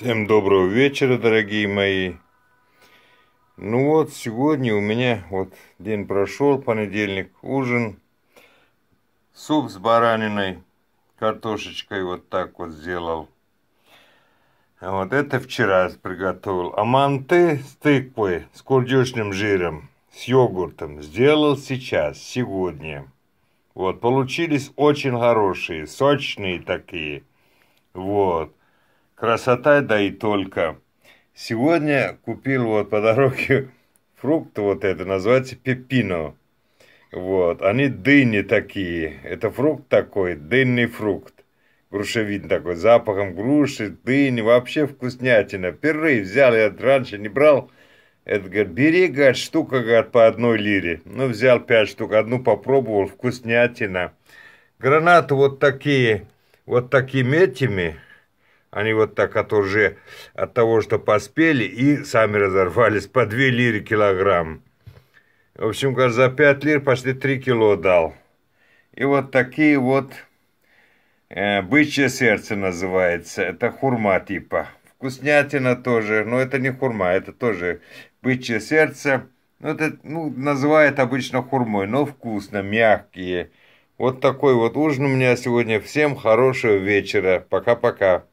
Всем доброго вечера, дорогие мои. Ну вот, сегодня у меня вот день прошел, понедельник, ужин. Суп с бараниной, картошечкой вот так вот сделал. А вот это вчера приготовил. а манты с тыквой, с курдючным жиром, с йогуртом сделал сейчас, сегодня. Вот, получились очень хорошие, сочные такие. Вот. Красота, да и только. Сегодня купил вот по дороге фрукт вот это, называется пепино. Вот, они дыни такие. Это фрукт такой, дынный фрукт. Грушевидный такой, запахом груши, дыни, вообще вкуснятина. Первый взял, я раньше не брал. Это, говорит, бери, говорит, штука, говорит, по одной лире. Ну, взял пять штук, одну попробовал, вкуснятина. Гранаты вот такие, вот такими этими, они вот так от уже от того, что поспели, и сами разорвались по 2 лиры килограмм. В общем, говорит, за 5 лир почти 3 кило дал. И вот такие вот э, бычье сердце называется. Это хурма типа. Вкуснятина тоже, но это не хурма, это тоже бычье сердце. Ну, это ну, называют обычно хурмой, но вкусно, мягкие. Вот такой вот ужин у меня сегодня. Всем хорошего вечера. Пока-пока.